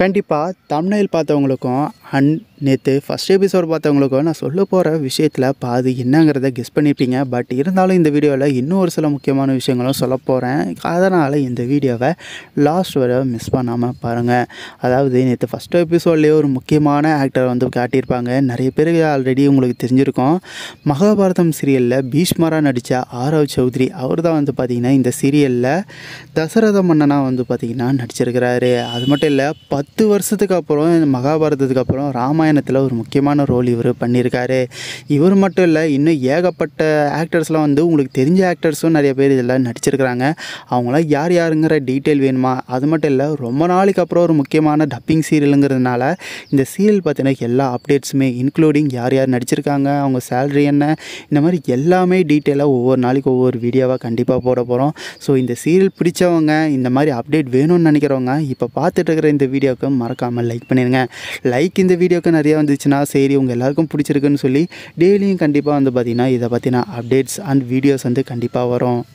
கண்டிப்பாக தமிழில் பார்த்தவங்களுக்கும் அன் நேற்று ஃபஸ்ட் எபிசோட் பார்த்தவங்களுக்கோ நான் சொல்ல போகிற விஷயத்தில் பாதி என்னங்கிறத கெஸ் பண்ணியிருப்பீங்க பட் இருந்தாலும் இந்த வீடியோவில் இன்னும் ஒரு சில முக்கியமான விஷயங்களும் சொல்ல போகிறேன் அதனால் இந்த வீடியோவை லாஸ்ட் வரை மிஸ் பண்ணாமல் பாருங்கள் அதாவது நேற்று ஃபஸ்ட் எபிசோட்லேயே ஒரு முக்கியமான ஆக்டரை வந்து காட்டியிருப்பாங்க நிறைய பேர் ஆல்ரெடி உங்களுக்கு தெரிஞ்சிருக்கோம் மகாபாரதம் சீரியலில் பீஷ்மரா நடித்த ஆரவ் சௌத்ரி அவர் தான் வந்து பார்த்திங்கன்னா இந்த சீரியலில் தசரத மன்னனாக வந்து பார்த்திங்கன்னா நடிச்சிருக்கிறாரு அது மட்டும் இல்லை பத்து வருஷத்துக்கு அப்புறம் மகாபாரதத்துக்கு அப்புறம் ராமாயணம் ராமாயணத்தில் ஒரு முக்கியமான ரோல் இவர் பண்ணியிருக்காரு இவர் மட்டும் இல்லை இன்னும் ஏகப்பட்ட ஆக்டர்ஸ்லாம் வந்து உங்களுக்கு தெரிஞ்ச ஆக்டர்ஸும் நிறைய பேர் இதெல்லாம் நடிச்சிருக்கிறாங்க அவங்களாம் யார் யாருங்கிற டீட்டெயில் வேணுமா அது மட்டும் இல்லை ரொம்ப நாளைக்கு அப்புறம் ஒரு முக்கியமான டப்பிங் சீரியலுங்கிறதுனால இந்த சீரியல் பார்த்தீங்கன்னா எல்லா அப்டேட்ஸுமே இன்க்ளூடிங் யார் யார் நடிச்சிருக்காங்க அவங்க சேல்ரி என்ன இந்த மாதிரி எல்லாமே டீட்டெயிலாக ஒவ்வொரு நாளைக்கு ஒவ்வொரு வீடியோவாக கண்டிப்பாக போட போகிறோம் ஸோ இந்த சீரியல் பிடிச்சவங்க இந்த மாதிரி அப்டேட் வேணும்னு நினைக்கிறவங்க இப்போ பார்த்துட்டு இருக்கிற இந்த வீடியோவுக்கு மறக்காமல் லைக் பண்ணிடுங்க லைக் இந்த வீடியோக்கு நிறையா வந்துச்சுன்னா சரி உங்கள் எல்லாருக்கும் பிடிச்சிருக்குன்னு சொல்லி டெய்லியும் கண்டிப்பாக வந்து பார்த்திங்கன்னா இதை பற்றின அப்டேட்ஸ் அண்ட் வீடியோஸ் வந்து கண்டிப்பாக வரும்